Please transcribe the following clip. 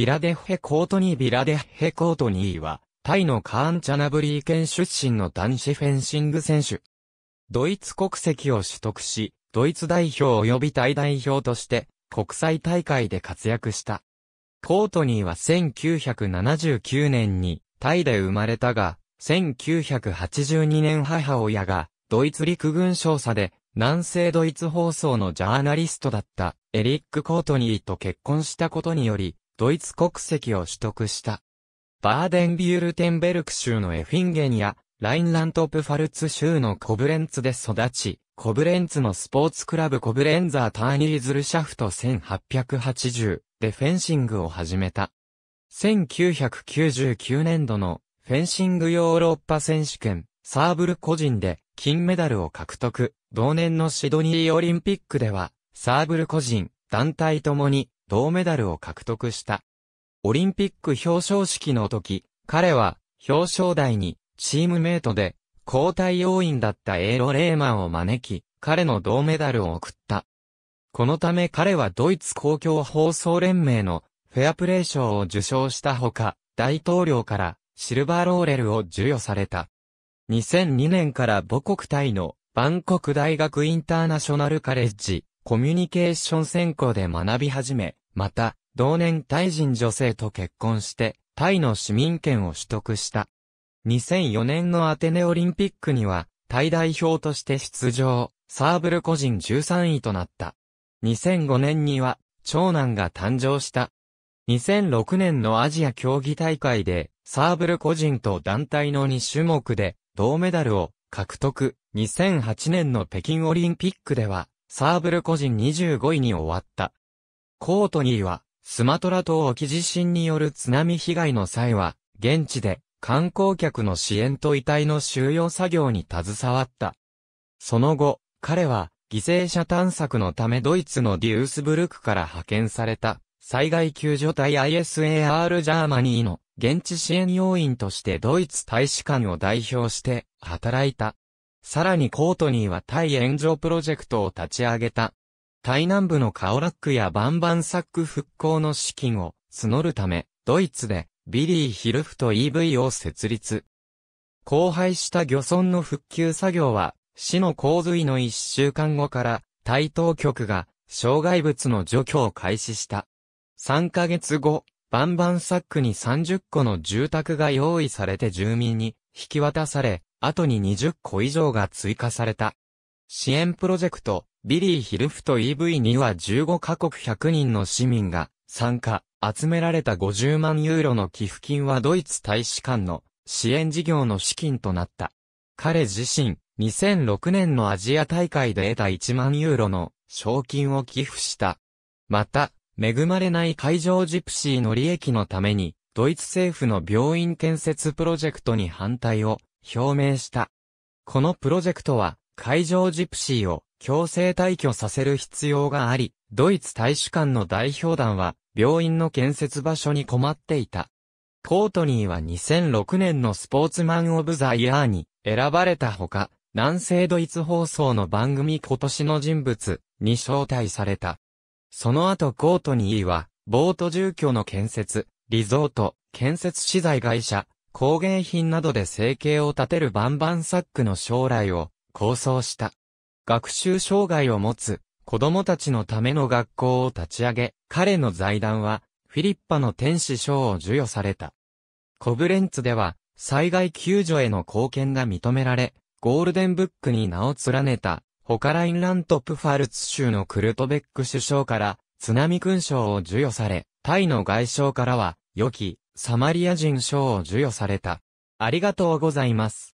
ビラデッヘコートニービラデッヘコートニーは、タイのカーンチャナブリー県出身の男子フェンシング選手。ドイツ国籍を取得し、ドイツ代表及びタイ代表として、国際大会で活躍した。コートニーは1979年にタイで生まれたが、1982年母親がドイツ陸軍少佐で南西ドイツ放送のジャーナリストだったエリック・コートニーと結婚したことにより、ドイツ国籍を取得した。バーデンビュルテンベルク州のエフィンゲンや、ラインラントプファルツ州のコブレンツで育ち、コブレンツのスポーツクラブコブレンザーターニーズルシャフト1880でフェンシングを始めた。1999年度のフェンシングヨーロッパ選手権サーブル個人で金メダルを獲得。同年のシドニーオリンピックではサーブル個人、団体ともに銅メダルを獲得した。オリンピック表彰式の時、彼は表彰台にチームメイトで交代要員だったエーロ・レーマンを招き、彼の銅メダルを送った。このため彼はドイツ公共放送連盟のフェアプレー賞を受賞したほか、大統領からシルバーローレルを授与された。2002年から母国タイのバンコク大学インターナショナルカレッジコミュニケーション専攻で学び始め、また、同年タイ人女性と結婚して、タイの市民権を取得した。2004年のアテネオリンピックには、タイ代表として出場、サーブル個人13位となった。2005年には、長男が誕生した。2006年のアジア競技大会で、サーブル個人と団体の2種目で、銅メダルを獲得。2008年の北京オリンピックでは、サーブル個人25位に終わった。コートニーは、スマトラ島沖地震による津波被害の際は、現地で観光客の支援と遺体の収容作業に携わった。その後、彼は、犠牲者探索のためドイツのデュースブルクから派遣された、災害救助隊 ISAR ジャーマニーの現地支援要員としてドイツ大使館を代表して働いた。さらにコートニーは対援助プロジェクトを立ち上げた。台南部のカオラックやバンバンサック復興の資金を募るため、ドイツでビリー・ヒルフと EV を設立。荒廃した漁村の復旧作業は、市の洪水の1週間後から、台当局が障害物の除去を開始した。3ヶ月後、バンバンサックに30個の住宅が用意されて住民に引き渡され、後に20個以上が追加された。支援プロジェクト、ビリー・ヒルフと EV には15カ国100人の市民が参加、集められた50万ユーロの寄付金はドイツ大使館の支援事業の資金となった。彼自身、2006年のアジア大会で得た1万ユーロの賞金を寄付した。また、恵まれない海上ジプシーの利益のために、ドイツ政府の病院建設プロジェクトに反対を表明した。このプロジェクトは、海上ジプシーを強制退去させる必要があり、ドイツ大使館の代表団は病院の建設場所に困っていた。コートニーは2006年のスポーツマン・オブ・ザ・イヤーに選ばれたほか、南西ドイツ放送の番組今年の人物に招待された。その後コートニーは、ボート住居の建設、リゾート、建設資材会社、工芸品などで生計を立てるバンバンサックの将来を構想した。学習障害を持つ子供たちのための学校を立ち上げ、彼の財団はフィリッパの天使賞を授与された。コブレンツでは災害救助への貢献が認められ、ゴールデンブックに名を連ねた、ホカラインラントプファルツ州のクルトベック首相から津波勲章を授与され、タイの外相からは、良き、サマリア人賞を授与された。ありがとうございます。